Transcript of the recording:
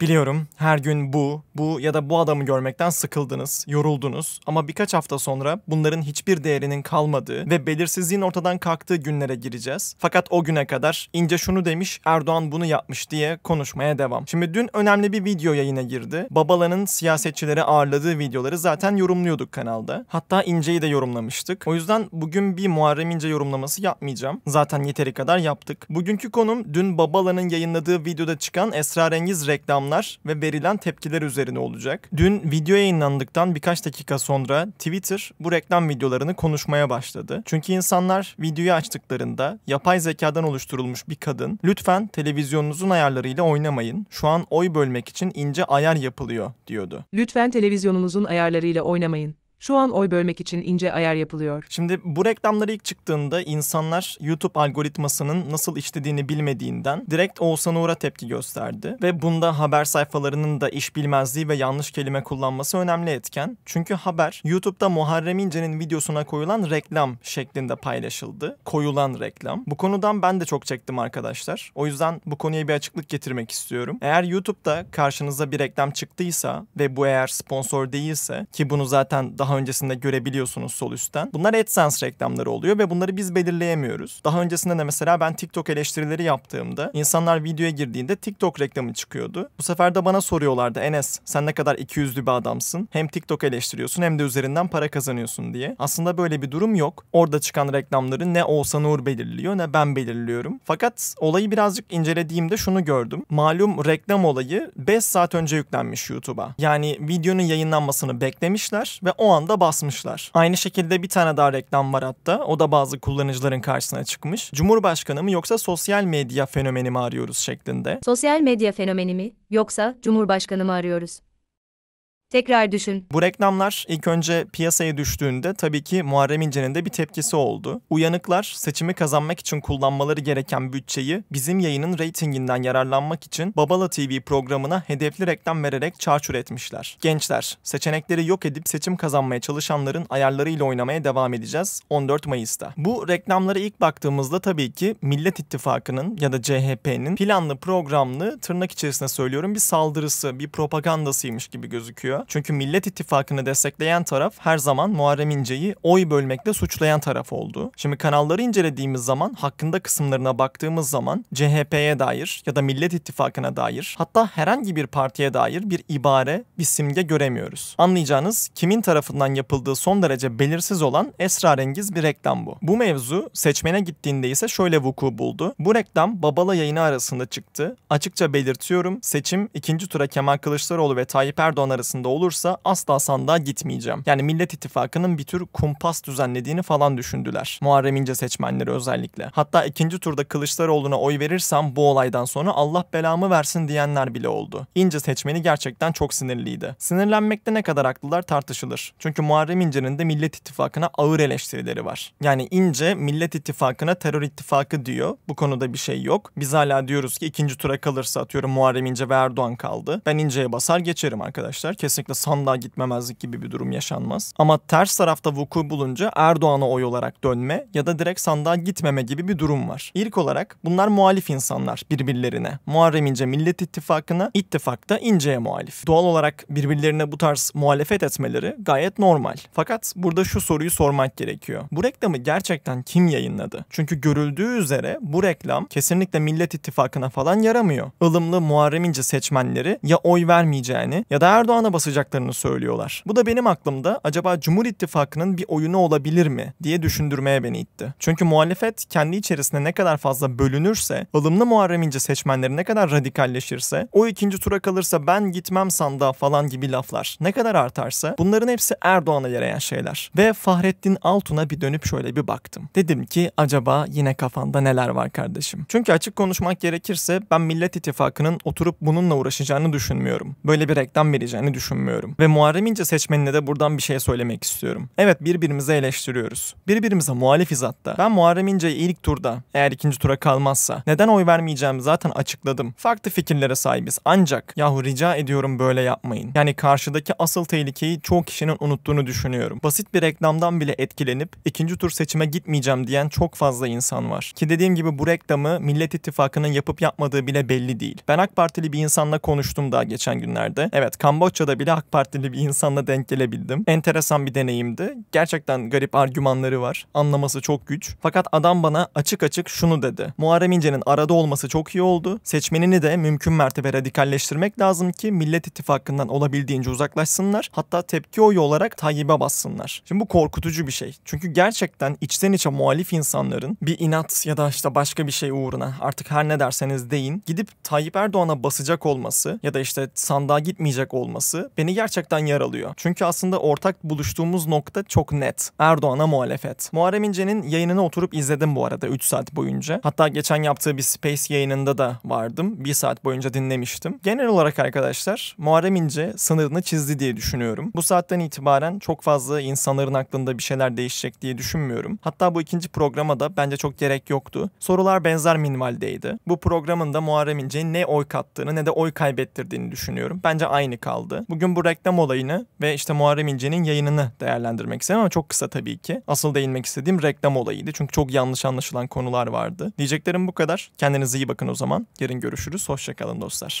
Biliyorum her gün bu, bu ya da bu adamı görmekten sıkıldınız, yoruldunuz ama birkaç hafta sonra bunların hiçbir değerinin kalmadığı ve belirsizliğin ortadan kalktığı günlere gireceğiz. Fakat o güne kadar ince şunu demiş, Erdoğan bunu yapmış diye konuşmaya devam. Şimdi dün önemli bir video yayına girdi. Babala'nın siyasetçileri ağırladığı videoları zaten yorumluyorduk kanalda. Hatta İnce'yi de yorumlamıştık. O yüzden bugün bir Muharrem İnce yorumlaması yapmayacağım. Zaten yeteri kadar yaptık. Bugünkü konum dün Babala'nın yayınladığı videoda çıkan esrarengiz reklam açıklamalar ve verilen tepkiler üzerine olacak. Dün video yayınlandıktan birkaç dakika sonra Twitter bu reklam videolarını konuşmaya başladı. Çünkü insanlar videoyu açtıklarında yapay zekadan oluşturulmuş bir kadın lütfen televizyonunuzun ayarlarıyla oynamayın. Şu an oy bölmek için ince ayar yapılıyor diyordu. Lütfen televizyonunuzun ayarlarıyla oynamayın. Şu an oy bölmek için ince ayar yapılıyor. Şimdi bu reklamları ilk çıktığında insanlar YouTube algoritmasının nasıl işlediğini bilmediğinden direkt Oğuzhan Uğur'a tepki gösterdi. Ve bunda haber sayfalarının da iş bilmezliği ve yanlış kelime kullanması önemli etken. Çünkü haber YouTube'da Muharrem İnce'nin videosuna koyulan reklam şeklinde paylaşıldı. Koyulan reklam. Bu konudan ben de çok çektim arkadaşlar. O yüzden bu konuya bir açıklık getirmek istiyorum. Eğer YouTube'da karşınıza bir reklam çıktıysa ve bu eğer sponsor değilse ki bunu zaten daha öncesinde görebiliyorsunuz sol üstten. Bunlar AdSense reklamları oluyor ve bunları biz belirleyemiyoruz. Daha öncesinde de mesela ben TikTok eleştirileri yaptığımda insanlar videoya girdiğinde TikTok reklamı çıkıyordu. Bu sefer de bana soruyorlardı Enes sen ne kadar ikiyüzlü bir adamsın. Hem TikTok eleştiriyorsun hem de üzerinden para kazanıyorsun diye. Aslında böyle bir durum yok. Orada çıkan reklamları ne Oğuzhan Uğur belirliyor ne ben belirliyorum. Fakat olayı birazcık incelediğimde şunu gördüm. Malum reklam olayı 5 saat önce yüklenmiş YouTube'a. Yani videonun yayınlanmasını beklemişler ve o an anda basmışlar. Aynı şekilde bir tane daha reklam var hatta. O da bazı kullanıcıların karşısına çıkmış. Cumhurbaşkanı mı yoksa sosyal medya fenomeni mi arıyoruz şeklinde. Sosyal medya fenomeni mi yoksa Cumhurbaşkanı mı arıyoruz? Tekrar düşün. Bu reklamlar ilk önce piyasaya düştüğünde tabii ki Muharrem İnce'nin de bir tepkisi oldu. Uyanıklar seçimi kazanmak için kullanmaları gereken bütçeyi bizim yayının reytinginden yararlanmak için Babala TV programına hedefli reklam vererek çarçur etmişler. Gençler, seçenekleri yok edip seçim kazanmaya çalışanların ayarlarıyla oynamaya devam edeceğiz 14 Mayıs'ta. Bu reklamlara ilk baktığımızda tabii ki Millet İttifakı'nın ya da CHP'nin planlı programlı tırnak içerisinde söylüyorum bir saldırısı, bir propagandasıymış gibi gözüküyor. Çünkü Millet İttifakı'nı destekleyen taraf her zaman Muharrem İnce'yi oy bölmekle suçlayan taraf oldu. Şimdi kanalları incelediğimiz zaman hakkında kısımlarına baktığımız zaman CHP'ye dair ya da Millet İttifakı'na dair hatta herhangi bir partiye dair bir ibare, bir simge göremiyoruz. Anlayacağınız kimin tarafından yapıldığı son derece belirsiz olan esrarengiz bir reklam bu. Bu mevzu seçmene gittiğinde ise şöyle vuku buldu. Bu reklam Babala yayını arasında çıktı. Açıkça belirtiyorum seçim ikinci tura Kemal Kılıçdaroğlu ve Tayyip Erdoğan arasında olursa asla sandığa gitmeyeceğim. Yani Millet İttifakı'nın bir tür kumpas düzenlediğini falan düşündüler. Muharrem İnce seçmenleri özellikle. Hatta ikinci turda Kılıçdaroğlu'na oy verirsem bu olaydan sonra Allah belamı versin diyenler bile oldu. İnce seçmeni gerçekten çok sinirliydi. Sinirlenmekte ne kadar haklılar tartışılır. Çünkü Muharrem İnce'nin de Millet İttifakı'na ağır eleştirileri var. Yani İnce Millet İttifakı'na terör ittifakı diyor. Bu konuda bir şey yok. Biz hala diyoruz ki ikinci tura kalırsa atıyorum Muharrem İnce ve Erdoğan kaldı. Ben İnce'ye basar geçerim arkadaşlar. Kesin kesinlikle sandığa gitmemezlik gibi bir durum yaşanmaz. Ama ters tarafta vuku bulunca Erdoğan'a oy olarak dönme ya da direkt sandığa gitmeme gibi bir durum var. İlk olarak bunlar muhalif insanlar birbirlerine. Muharrem İnce Millet İttifakı'na, ittifakta İnce'ye muhalif. Doğal olarak birbirlerine bu tarz muhalefet etmeleri gayet normal. Fakat burada şu soruyu sormak gerekiyor. Bu reklamı gerçekten kim yayınladı? Çünkü görüldüğü üzere bu reklam kesinlikle Millet İttifakı'na falan yaramıyor. Ilımlı Muharrem İnce seçmenleri ya oy vermeyeceğini ya da Erdoğan'a basın basacaklarını söylüyorlar. Bu da benim aklımda acaba Cumhur İttifakı'nın bir oyunu olabilir mi diye düşündürmeye beni itti. Çünkü muhalefet kendi içerisinde ne kadar fazla bölünürse, ılımlı Muharrem İnce seçmenleri ne kadar radikalleşirse, o ikinci tura kalırsa ben gitmem sandığa falan gibi laflar ne kadar artarsa bunların hepsi Erdoğan'a yarayan şeyler. Ve Fahrettin Altun'a bir dönüp şöyle bir baktım. Dedim ki acaba yine kafanda neler var kardeşim? Çünkü açık konuşmak gerekirse ben Millet İttifakı'nın oturup bununla uğraşacağını düşünmüyorum. Böyle bir reklam vereceğini düşünmüyorum yakınmıyorum. Ve Muharrem İnce seçmenine de buradan bir şey söylemek istiyorum. Evet birbirimizi eleştiriyoruz. Birbirimize muhalifiz hatta. Ben Muharrem İnce'yi ilk turda eğer ikinci tura kalmazsa neden oy vermeyeceğimi zaten açıkladım. Farklı fikirlere sahibiz ancak yahu rica ediyorum böyle yapmayın. Yani karşıdaki asıl tehlikeyi çoğu kişinin unuttuğunu düşünüyorum. Basit bir reklamdan bile etkilenip ikinci tur seçime gitmeyeceğim diyen çok fazla insan var. Ki dediğim gibi bu reklamı Millet İttifakı'nın yapıp yapmadığı bile belli değil. Ben AK Partili bir insanla konuştum daha geçen günlerde. Evet Kamboçya'da bile bile AK Partili bir insanla denk gelebildim. Enteresan bir deneyimdi. Gerçekten garip argümanları var. Anlaması çok güç. Fakat adam bana açık açık şunu dedi. Muharrem İnce'nin arada olması çok iyi oldu. Seçmenini de mümkün mertebe radikalleştirmek lazım ki Millet İttifakı'ndan olabildiğince uzaklaşsınlar. Hatta tepki oyu olarak Tayyip'e bassınlar. Şimdi bu korkutucu bir şey. Çünkü gerçekten içten içe muhalif insanların bir inat ya da işte başka bir şey uğruna artık her ne derseniz deyin gidip Tayyip Erdoğan'a basacak olması ya da işte sandığa gitmeyecek olması beni gerçekten yaralıyor. Çünkü aslında ortak buluştuğumuz nokta çok net. Erdoğan'a muhalefet. Muharrem İnce'nin yayınını oturup izledim bu arada 3 saat boyunca. Hatta geçen yaptığı bir Space yayınında da vardım. 1 saat boyunca dinlemiştim. Genel olarak arkadaşlar Muharrem İnce sınırını çizdi diye düşünüyorum. Bu saatten itibaren çok fazla insanların aklında bir şeyler değişecek diye düşünmüyorum. Hatta bu ikinci programa da bence çok gerek yoktu. Sorular benzer minvaldeydi. Bu programın da Muharrem İnce'ye ne oy kattığını ne de oy kaybettirdiğini düşünüyorum. Bence aynı kaldı. Bugün bugün bu reklam olayını ve işte Muharrem İnce'nin yayınını değerlendirmek istedim ama çok kısa tabii ki. Asıl değinmek istediğim reklam olayıydı. Çünkü çok yanlış anlaşılan konular vardı. Diyeceklerim bu kadar. Kendinize iyi bakın o zaman. Yarın görüşürüz. Hoşçakalın dostlar.